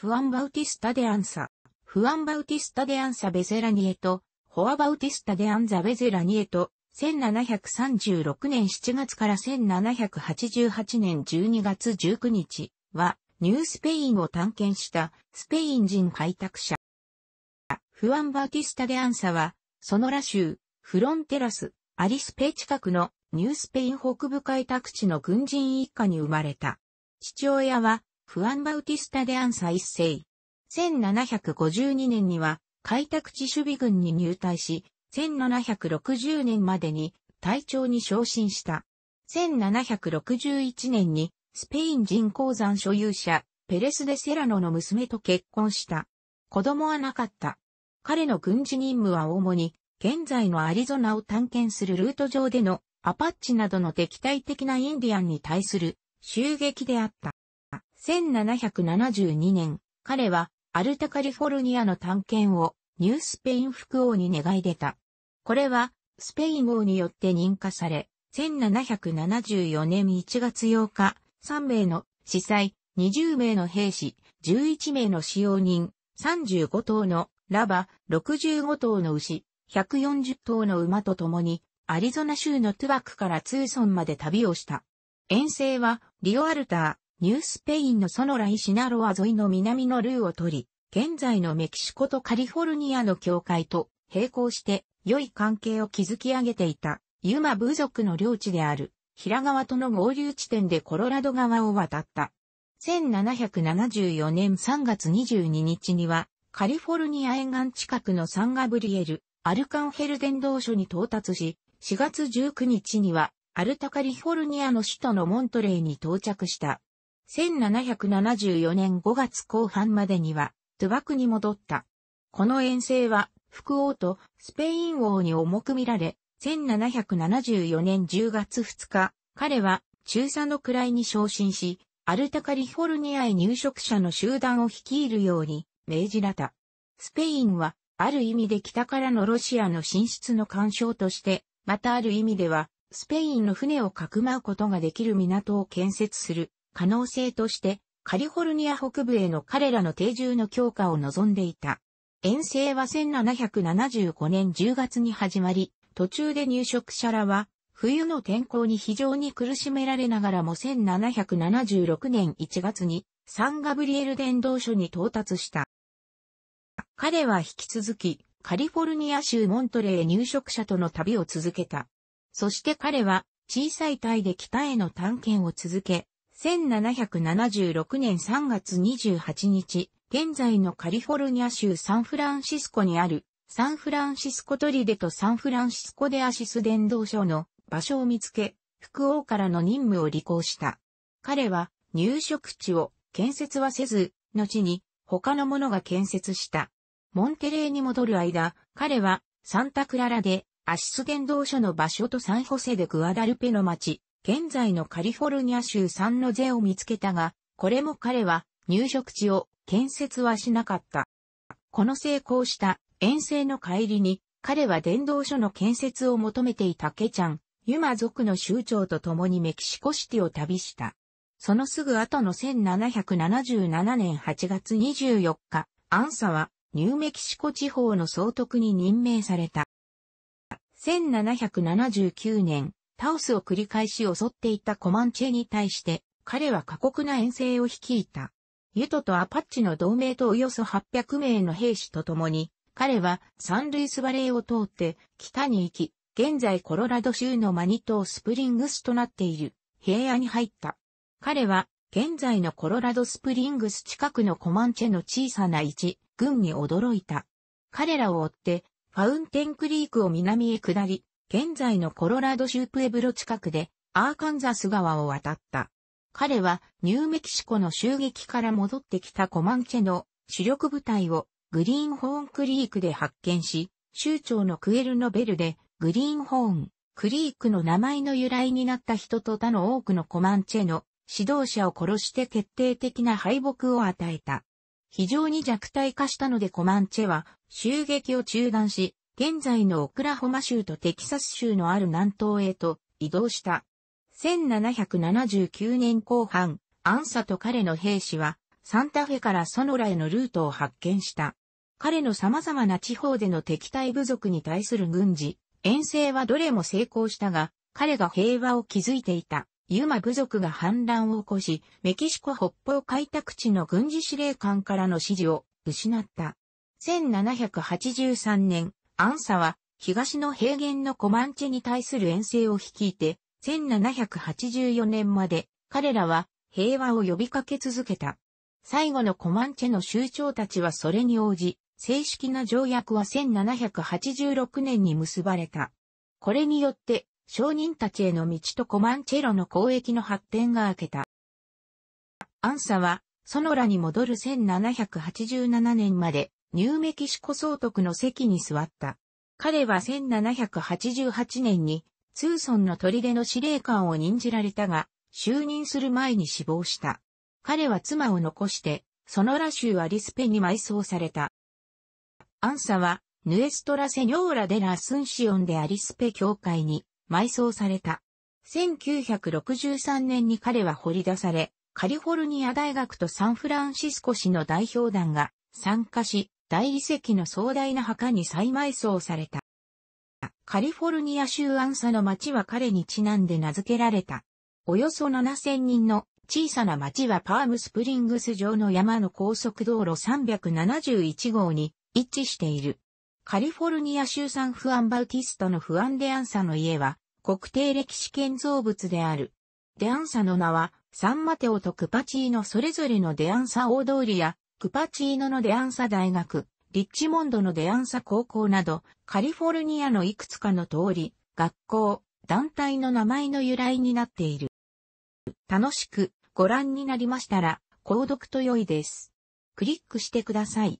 フアン・バウティスタ・デ・アンサ。フアン・バウティスタ・デ・アンサ・ベゼラニエと、ホア・バウティスタ・デ・アンザ・ベゼラニエと、1736年7月から1788年12月19日は、ニュースペインを探検したスペイン人開拓者。フアン・バウティスタ・デ・アンサは、ソノラ州、フロンテラス、アリスペ近くのニュースペイン北部開拓地の軍人一家に生まれた。父親はフアン・バウティスタ・デ・アンサ一世。1752年には開拓地守備軍に入隊し、1760年までに隊長に昇進した。1761年にスペイン人鉱山所有者、ペレス・デ・セラノの娘と結婚した。子供はなかった。彼の軍事任務は主に、現在のアリゾナを探検するルート上でのアパッチなどの敵対的なインディアンに対する襲撃であった。1772年、彼はアルタカリフォルニアの探検をニュースペイン副王に願い出た。これはスペイン王によって認可され、1774年1月8日、3名の司祭、20名の兵士、11名の使用人、35頭のラバ、65頭の牛、140頭の馬と共に、アリゾナ州のトゥワクからツーソンまで旅をした。遠征は、リオアルター、ニュースペインのソノライシナロア沿いの南のルーを取り、現在のメキシコとカリフォルニアの境界と並行して良い関係を築き上げていたユマ部族の領地である平川との合流地点でコロラド川を渡った。1774年3月22日にはカリフォルニア沿岸近くのサンガブリエル、アルカンヘル伝道所に到達し、4月19日にはアルタカリフォルニアの首都のモントレーに到着した。1774年5月後半までには、トゥバクに戻った。この遠征は、福王とスペイン王に重く見られ、1774年10月2日、彼は中佐の位に昇進し、アルタカリフォルニアへ入植者の集団を率いるように命じられた。スペインは、ある意味で北からのロシアの進出の干渉として、またある意味では、スペインの船をかくまうことができる港を建設する可能性として、カリフォルニア北部への彼らの定住の強化を望んでいた。遠征は1775年10月に始まり、途中で入植者らは、冬の天候に非常に苦しめられながらも1776年1月にサンガブリエル伝道所に到達した。彼は引き続きカリフォルニア州モントレー入植者との旅を続けた。そして彼は小さい隊で北への探検を続け、1776年3月28日、現在のカリフォルニア州サンフランシスコにある、サンフランシスコトリデとサンフランシスコでアシス伝道所の場所を見つけ、副王からの任務を履行した。彼は入植地を建設はせず、後に他の者が建設した。モンテレーに戻る間、彼はサンタクララでアシス伝道所の場所とサンホセでグアダルペの町、現在のカリフォルニア州サンノゼを見つけたが、これも彼は入植地を建設はしなかった。この成功した遠征の帰りに、彼は伝道所の建設を求めていたケチャン、ユマ族の州長と共にメキシコシティを旅した。そのすぐ後の1777年8月24日、アンサはニューメキシコ地方の総督に任命された。1779年、タオスを繰り返し襲っていたコマンチェに対して、彼は過酷な遠征を率いた。ユトとアパッチの同盟とおよそ800名の兵士と共に、彼はサンルイスバレーを通って北に行き、現在コロラド州のマニトースプリングスとなっている平野に入った。彼は現在のコロラドスプリングス近くのコマンチェの小さな一軍に驚いた。彼らを追ってファウンテンクリークを南へ下り、現在のコロラド州プエブロ近くでアーカンザス川を渡った。彼はニューメキシコの襲撃から戻ってきたコマンチェの主力部隊をグリーンホーンクリークで発見し、州長のクエルノベルでグリーンホーンクリークの名前の由来になった人と他の多くのコマンチェの指導者を殺して決定的な敗北を与えた。非常に弱体化したのでコマンチェは襲撃を中断し、現在のオクラホマ州とテキサス州のある南東へと移動した。1779年後半、アンサと彼の兵士は、サンタフェからソノラへのルートを発見した。彼の様々な地方での敵対部族に対する軍事、遠征はどれも成功したが、彼が平和を築いていた、ユマ部族が反乱を起こし、メキシコ北方開拓地の軍事司令官からの指示を失った。1783年、アンサは、東の平原のコマンチェに対する遠征を率いて、1784年まで彼らは平和を呼びかけ続けた。最後のコマンチェの酋長たちはそれに応じ、正式な条約は1786年に結ばれた。これによって、商人たちへの道とコマンチェロの交易の発展が明けた。アンサは、ソノラに戻る1787年まで、ニューメキシコ総督の席に座った。彼は1788年にツーソンの砦の司令官を任じられたが、就任する前に死亡した。彼は妻を残して、ソノラ州アリスペに埋葬された。アンサは、ヌエストラセニョーラデラ・スンシオンでアリスペ教会に埋葬された。1963年に彼は掘り出され、カリフォルニア大学とサンフランシスコ市の代表団が参加し、大理石の壮大な墓に再埋葬された。カリフォルニア州アンサの町は彼にちなんで名付けられた。およそ7000人の小さな町はパームスプリングス上の山の高速道路371号に位置している。カリフォルニア州サンフアンバウティストのフアン・デ・アンサの家は国定歴史建造物である。デ・アンサの名はサンマテオとクパチーのそれぞれのデ・アンサ大通りやクパチーノのデアンサ大学、リッチモンドのデアンサ高校など、カリフォルニアのいくつかの通り、学校、団体の名前の由来になっている。楽しくご覧になりましたら、購読と良いです。クリックしてください。